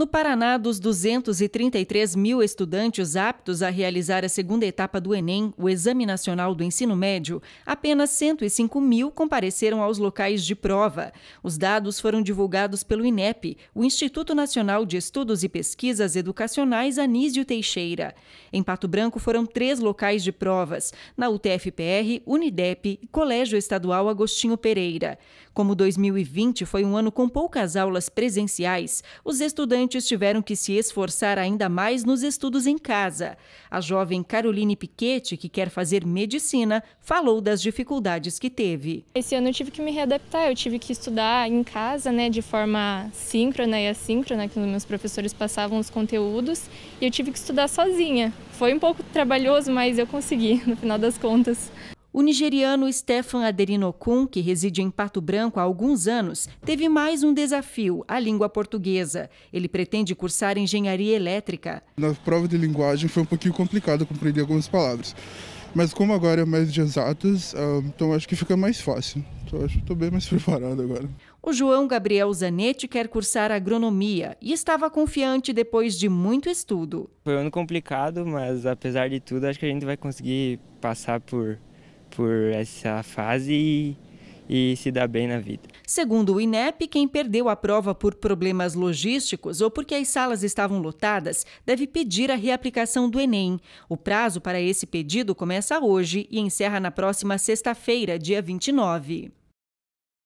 No Paraná, dos 233 mil estudantes aptos a realizar a segunda etapa do Enem, o Exame Nacional do Ensino Médio, apenas 105 mil compareceram aos locais de prova. Os dados foram divulgados pelo INEP, o Instituto Nacional de Estudos e Pesquisas Educacionais Anísio Teixeira. Em Pato Branco foram três locais de provas, na UTFPR, Unidep e Colégio Estadual Agostinho Pereira. Como 2020 foi um ano com poucas aulas presenciais, os estudantes tiveram que se esforçar ainda mais nos estudos em casa. A jovem Caroline Piquete, que quer fazer medicina, falou das dificuldades que teve. Esse ano eu tive que me readaptar, eu tive que estudar em casa, né, de forma síncrona e assíncrona, que meus professores passavam os conteúdos, e eu tive que estudar sozinha. Foi um pouco trabalhoso, mas eu consegui, no final das contas. O nigeriano Stefan Aderinokun, que reside em Pato Branco há alguns anos, teve mais um desafio, a língua portuguesa. Ele pretende cursar engenharia elétrica. Na prova de linguagem foi um pouquinho complicado compreender algumas palavras. Mas como agora é mais de exatas, ah, então acho que fica mais fácil. Então acho que estou bem mais preparado agora. O João Gabriel Zanetti quer cursar agronomia e estava confiante depois de muito estudo. Foi um ano complicado, mas apesar de tudo, acho que a gente vai conseguir passar por por essa fase e, e se dar bem na vida. Segundo o INEP, quem perdeu a prova por problemas logísticos ou porque as salas estavam lotadas deve pedir a reaplicação do Enem. O prazo para esse pedido começa hoje e encerra na próxima sexta-feira, dia 29.